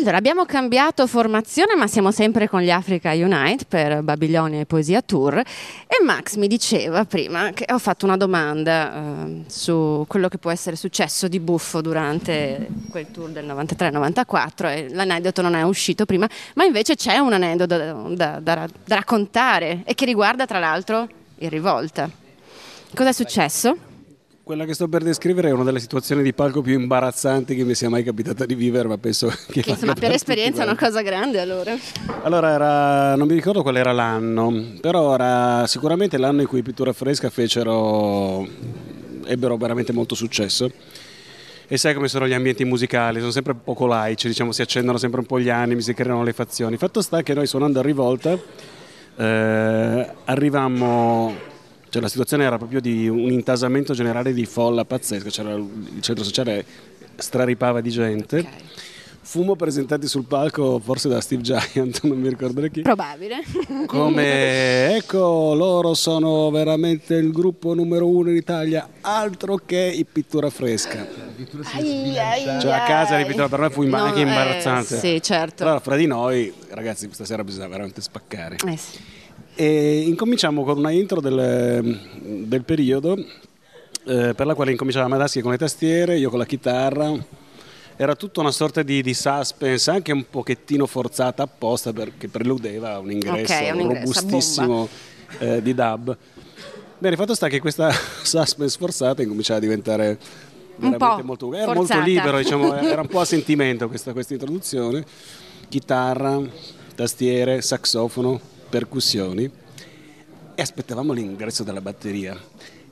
Allora, abbiamo cambiato formazione, ma siamo sempre con gli Africa Unite per Babilonia e Poesia Tour. E Max mi diceva prima che ho fatto una domanda eh, su quello che può essere successo di buffo durante quel tour del 93-94 e l'aneddoto non è uscito prima, ma invece c'è un aneddoto da, da, da, da raccontare e che riguarda tra l'altro il rivolta. Cos'è successo? Quella che sto per descrivere è una delle situazioni di palco più imbarazzanti che mi sia mai capitata di vivere, ma penso che... che insomma, per esperienza è una cosa grande allora. Allora, era, non mi ricordo qual era l'anno, però era sicuramente l'anno in cui Pittura Fresca fecero, ebbero veramente molto successo. E sai come sono gli ambienti musicali, sono sempre poco laici, diciamo, si accendono sempre un po' gli animi, si creano le fazioni. Fatto sta che noi suonando a rivolta eh, arrivammo cioè, la situazione era proprio di un intasamento generale di folla pazzesca, C'era il centro sociale straripava di gente. Okay. Fumo presentati sul palco forse da Steve Giant, non mi ricordo da chi. Probabile. Come ecco, loro sono veramente il gruppo numero uno in Italia, altro che i pittura fresca. Aia, cioè a casa di pittura per me fu anche eh, imbarazzante. Eh, sì, certo. Allora, fra di noi, ragazzi, stasera bisogna veramente spaccare. Eh sì. E incominciamo con una intro del, del periodo eh, per la quale incominciava Madaschi con le tastiere, io con la chitarra. Era tutta una sorta di, di suspense, anche un pochettino forzata apposta perché preludeva un ingresso, okay, robustissimo eh, di dub. Bene, fatto sta che questa suspense forzata incominciava a diventare veramente molto, era molto libero, diciamo, era un po' a sentimento questa, questa introduzione. Chitarra, tastiere, saxofono percussioni e aspettavamo l'ingresso della batteria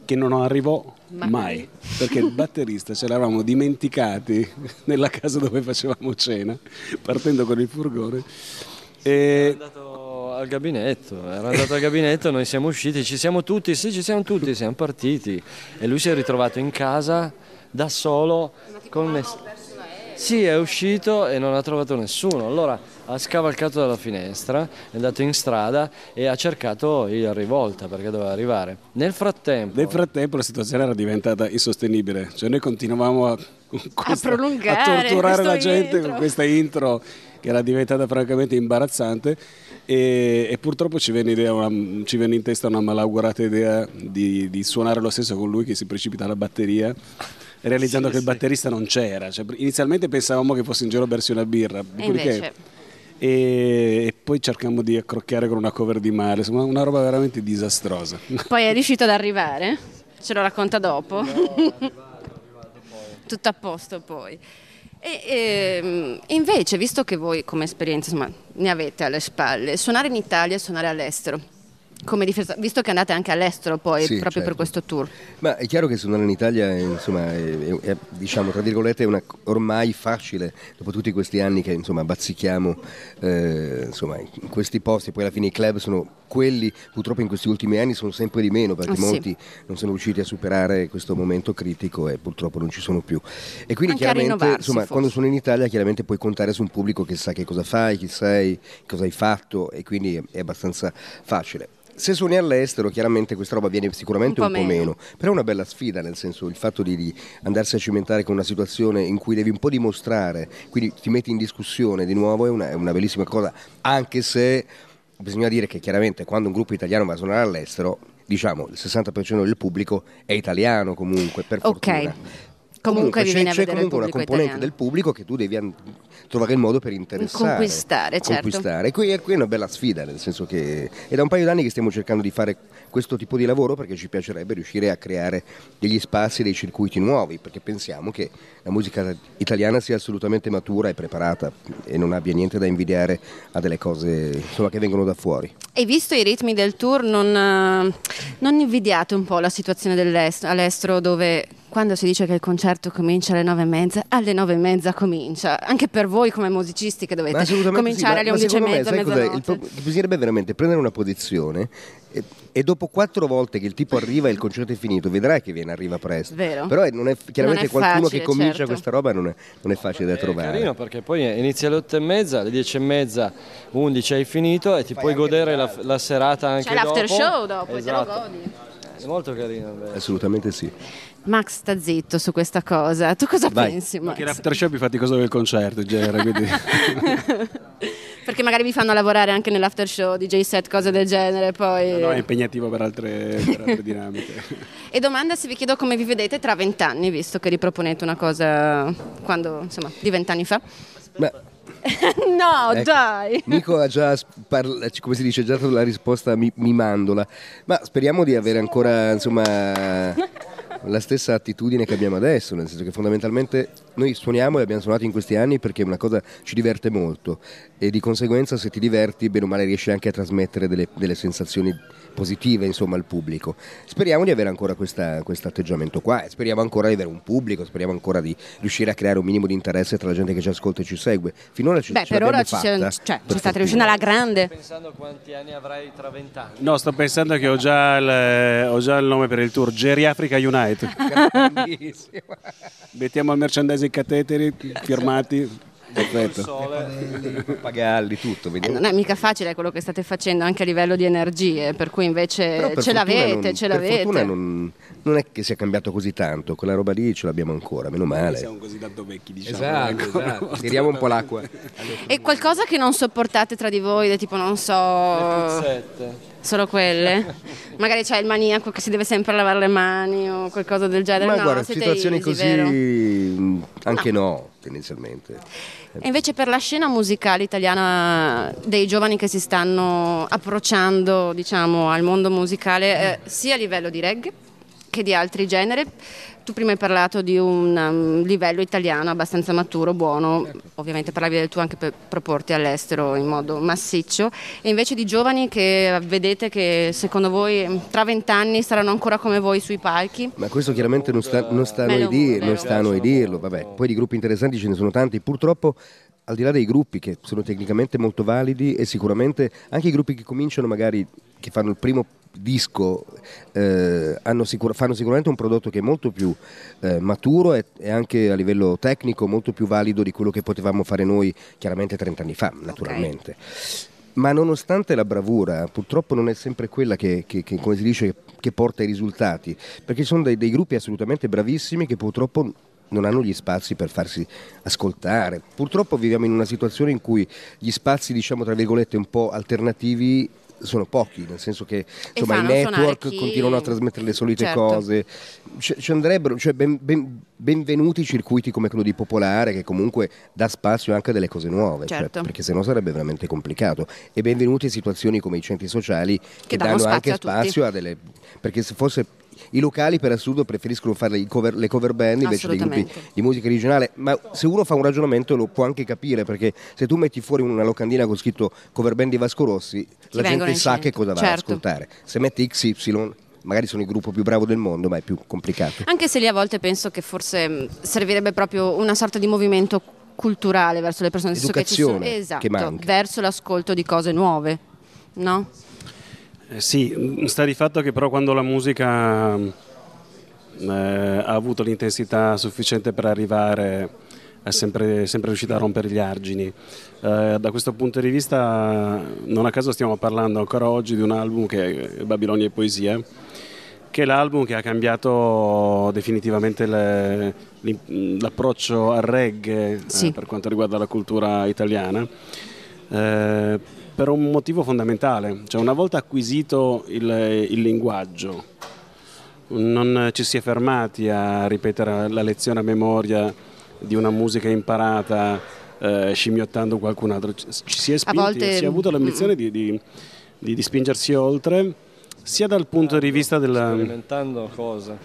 che non arrivò mai, mai perché il batterista ce l'avevamo dimenticati nella casa dove facevamo cena partendo con il furgone e al gabinetto, era andato al gabinetto, noi siamo usciti, ci siamo tutti, sì ci siamo tutti, siamo partiti e lui si è ritrovato in casa da solo con nessuno sì, è uscito e non ha trovato nessuno, allora ha scavalcato dalla finestra, è andato in strada e ha cercato il rivolta perché doveva arrivare. Nel frattempo... Nel frattempo la situazione era diventata insostenibile, cioè noi continuavamo a, questa, a, a torturare la gente intro. con questa intro che era diventata francamente imbarazzante e, e purtroppo ci venne, una, ci venne, in testa una malaugurata idea di, di suonare lo stesso con lui che si precipita alla batteria realizzando sì, che sì. il batterista non c'era. Cioè, inizialmente pensavamo che fosse in giro a bersi una birra, e, e poi cercammo di accrocchiare con una cover di mare, insomma una roba veramente disastrosa. Poi è riuscito ad arrivare? Ce lo racconta dopo? No, Tutto a posto poi. E, e, ehm, invece, visto che voi come esperienza insomma, ne avete alle spalle, suonare in Italia e suonare all'estero, come difesa, visto che andate anche all'estero poi sì, proprio certo. per questo tour. Ma è chiaro che suonare in Italia insomma, è, è, è, diciamo, tra virgolette, una, ormai facile, dopo tutti questi anni che insomma, bazzichiamo eh, insomma, in questi posti, poi alla fine i club sono quelli, purtroppo in questi ultimi anni sono sempre di meno perché ah, molti non sono riusciti a superare questo momento critico e purtroppo non ci sono più. E quindi anche chiaramente insomma, quando sono in Italia chiaramente puoi contare su un pubblico che sa che cosa fai, chi sei, cosa hai fatto e quindi è abbastanza facile se suoni all'estero, chiaramente questa roba viene sicuramente un po', un po meno. meno. però è una bella sfida, nel senso il fatto di, di, andarsi a cimentare con una situazione in cui devi un po' dimostrare, quindi ti metti in discussione di nuovo, è una, è una bellissima cosa, anche se bisogna dire che chiaramente quando un gruppo italiano va a suonare all'estero, diciamo il 60% del pubblico è italiano comunque, per okay. fortuna. Comunque, comunque c'è, c'è comunque una componente italiano. del pubblico che tu devi an- trovare il modo per interessare. Conquistare, certo. Conquistare. E qui, qui è una bella sfida, nel senso che è da un paio d'anni che stiamo cercando di fare questo tipo di lavoro perché ci piacerebbe riuscire a creare degli spazi, dei circuiti nuovi, perché pensiamo che la musica italiana sia assolutamente matura e preparata e non abbia niente da invidiare a delle cose insomma, che vengono da fuori. E visto i ritmi del tour, non, eh, non invidiate un po' la situazione all'estero dove quando si dice che il concerto comincia alle nove e mezza, alle nove e mezza comincia. Anche per voi come musicisti che dovete cominciare sì, alle undici e mezza, me, mezzanotte. Pro- bisognerebbe veramente prendere una posizione e, e, dopo quattro volte che il tipo arriva e il concerto è finito, vedrai che viene arriva presto. Vero. Però è, non è, chiaramente non è qualcuno facile, che comincia certo. questa roba non è, non è facile da trovare. È carino perché poi inizia alle otto e mezza, alle dieci e mezza, undici hai finito e ti Fai puoi godere la, la, serata anche C'è dopo. C'è l'after show dopo, esatto. te lo esatto. godi. È molto carino. Beh. Assolutamente sì. Max sta zitto su questa cosa. Tu cosa Vai. pensi? Max? Perché l'aftershow vi fate cosa del concerto in genere, quindi... Perché magari vi fanno lavorare anche nell'after show, DJ set, cose del genere. Poi... No, no è impegnativo per altre, per altre dinamiche. e domanda se vi chiedo come vi vedete tra vent'anni, visto che riproponete una cosa quando, insomma, di vent'anni fa. Beh. no, ecco, dai. Nico ha già, parla, come si dice, già la risposta mi, mimandola, ma speriamo di avere ancora, insomma... la stessa attitudine che abbiamo adesso, nel senso che fondamentalmente noi suoniamo e abbiamo suonato in questi anni perché una cosa ci diverte molto e di conseguenza se ti diverti bene o male riesci anche a trasmettere delle, delle sensazioni positive insomma, al pubblico. Speriamo di avere ancora questo atteggiamento qua, speriamo ancora di avere un pubblico, speriamo ancora di riuscire a creare un minimo di interesse tra la gente che ci ascolta e ci segue. Finora ci, Beh, ce per ora ci, fatta, ci, cioè, ci state riuscendo alla grande. Sto pensando quanti anni avrai tra vent'anni. No, sto pensando che ho già, il, ho già il nome per il tour, Africa United. Mettiamo al merchandising i cateteri esatto. firmati perfetto. sole, i pappagalli, tutto. Eh, non è mica facile quello che state facendo anche a livello di energie, per cui invece per ce l'avete, non, ce l'avete. Per non, non, è che sia cambiato così tanto, quella roba lì ce l'abbiamo ancora, meno male. Non siamo così tanto vecchi, diciamo. Esatto, ecco. esatto. tiriamo un po' l'acqua. e qualcosa che non sopportate tra di voi, tipo non so... Le puzzette. Solo quelle? Magari c'è il maniaco che si deve sempre lavare le mani o qualcosa del genere. Ma no, guarda, situazioni easy, così vero? anche no. no, tendenzialmente. E invece per la scena musicale italiana dei giovani che si stanno approcciando diciamo, al mondo musicale, eh, sia a livello di reggae che di altri generi. Tu prima hai parlato di un um, livello italiano abbastanza maturo, buono, certo. ovviamente parlavi del tuo anche per proporti all'estero in modo massiccio, e invece di giovani che vedete che secondo voi tra vent'anni saranno ancora come voi sui palchi? Ma questo chiaramente non sta, non sta, Beh, noi, non, non sta a noi dirlo, vabbè. poi di gruppi interessanti ce ne sono tanti, purtroppo al di là dei gruppi che sono tecnicamente molto validi e sicuramente anche i gruppi che cominciano magari, che fanno il primo disco, eh, sicur- fanno sicuramente un prodotto che è molto più eh, maturo e-, e, anche a livello tecnico molto più valido di quello che potevamo fare noi chiaramente 30 anni fa, naturalmente. Okay. Ma nonostante la bravura, purtroppo non è sempre quella che, che, che come si dice, che porta i risultati, perché ci sono dei, dei gruppi assolutamente bravissimi che purtroppo non hanno gli spazi per farsi ascoltare. Purtroppo viviamo in una situazione in cui gli spazi, diciamo tra virgolette, un po' alternativi sono pochi, nel senso che insomma, i network chi... continuano a trasmettere le solite certo. cose. C- ci andrebbero, cioè ben, ben, benvenuti circuiti come quello di Popolare, che comunque dà spazio anche a delle cose nuove, cioè, certo. cioè, perché sennò sarebbe veramente complicato. E benvenuti situazioni come i centri sociali che, che danno, danno spazio anche a spazio a delle. perché se fosse i locali per assurdo preferiscono fare cover, le cover band invece dei gruppi di musica regionale, ma se uno fa un ragionamento lo può anche capire perché se tu metti fuori una locandina con scritto cover band di Vasco Rossi, Ci la gente sa che cosa va ad certo. ascoltare. Se metti XY magari sono il gruppo più bravo del mondo, ma è più complicato. Anche se lì a volte penso che forse mm, servirebbe proprio una sorta di movimento culturale verso le persone, Educazione, che ci sono, esatto, che verso l'ascolto di cose nuove, no? Eh, sì, mm, sta di fatto che però quando la musica mm, eh, ha avuto l'intensità sufficiente per arrivare è sempre, sempre riuscita a rompere gli argini. Eh, da questo punto di vista non a caso stiamo parlando ancora oggi di un album che è Babilonia e Poesia, che è l'album che ha cambiato definitivamente le, l'approccio al reggae eh, sì. per quanto riguarda la cultura italiana eh, per un motivo fondamentale, cioè una volta acquisito il, il linguaggio non ci si è fermati a ripetere la lezione a memoria di una musica imparata eh, scimmiottando qualcun altro, ci si è spinti, volte... si è avuto l'ambizione di, di, di, di spingersi oltre sia dal punto di vista della... Sperimentando cosa?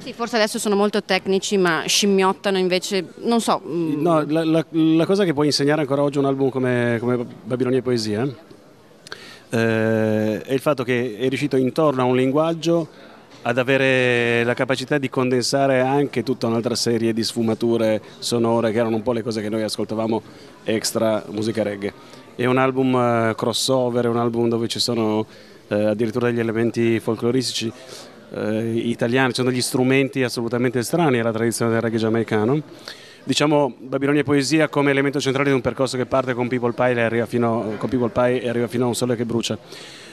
Sì, forse adesso sono molto tecnici, ma scimmiottano invece, non so. Mm. No, la, la, la cosa che puoi insegnare ancora oggi un album come, come Babilonia e Poesia eh, è il fatto che è riuscito intorno a un linguaggio ad avere la capacità di condensare anche tutta un'altra serie di sfumature sonore che erano un po' le cose che noi ascoltavamo extra musica reggae. È un album eh, crossover, è un album dove ci sono eh, addirittura degli elementi folcloristici eh, italiane, ci sono degli strumenti assolutamente strani alla tradizione del reggae giamaicano. Diciamo Babilonia e Poesia come elemento centrale di un percorso che parte con People Pie e arriva fino, Pie arriva fino a Un Sole che Brucia.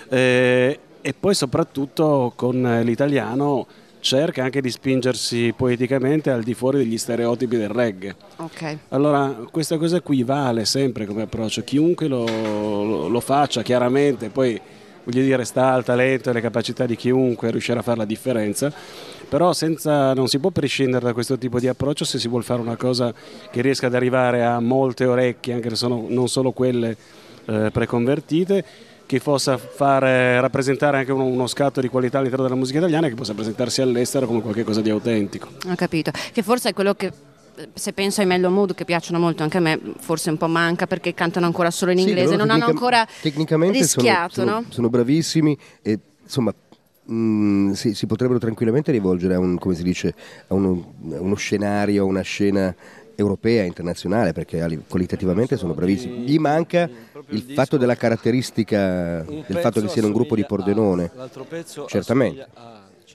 Eh, e poi soprattutto con l'italiano cerca anche di spingersi poeticamente al di fuori degli stereotipi del reggae. Okay. Allora, questa cosa qui vale sempre come approccio, chiunque lo, lo, lo faccia, chiaramente, poi voglio dire sta al talento e alle capacità di chiunque riuscire a fare la differenza, però senza, non si può prescindere da questo tipo di approccio se si vuole fare una cosa che riesca ad arrivare a molte orecchie, anche se sono, non solo quelle eh, preconvertite, che possa far rappresentare anche uno, uno, scatto di qualità all'interno della musica italiana e che possa presentarsi all'estero come qualcosa di autentico. Ho capito, che forse è quello che se penso ai Mellow Mood che piacciono molto anche a me, forse un po' manca perché cantano ancora solo in inglese, sì, non hanno ancora tecnicamente rischiato. Sono, no? sono, bravissimi e insomma Mm, sì, si, potrebbero tranquillamente rivolgere a, un, dice, a, uno, a uno, scenario, a una scena europea, internazionale, perché qualitativamente sono bravissimi. Gli manca il fatto della caratteristica, del fatto che siano un gruppo di Pordenone, certamente.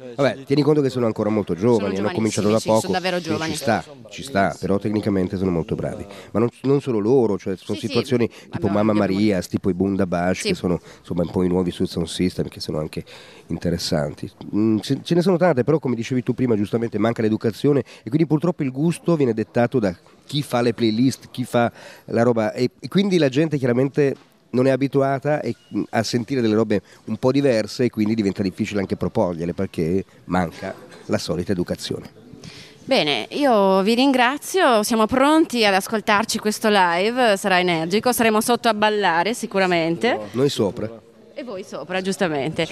Cioè, Vabbè, tieni conto che sono ancora molto giovani, hanno cominciato sì, da sì, poco. Sono davvero giovani. Ci sta, ci sta, però tecnicamente sono molto bravi. Ma non, non solo loro, cioè sono sì, situazioni tipo Mamma Maria, tipo i Bundabash, che sono insomma un po' i nuovi sul sound system, che sono anche interessanti. Mm, ce, ce ne sono tante, però come dicevi tu prima, giustamente manca l'educazione e quindi purtroppo il gusto viene dettato da chi fa le playlist, chi fa la roba e quindi la gente chiaramente non è abituata mm, a sentire delle robe un po' diverse e quindi diventa difficile anche proporgliele perché manca la solita educazione. Bene, io vi ringrazio, siamo pronti ad ascoltarci questo live, sarà energico, saremo sotto a ballare sicuramente. Noi sopra. E voi sopra, giustamente.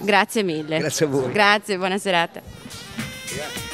Grazie mille. Grazie a voi. Grazie, buona serata.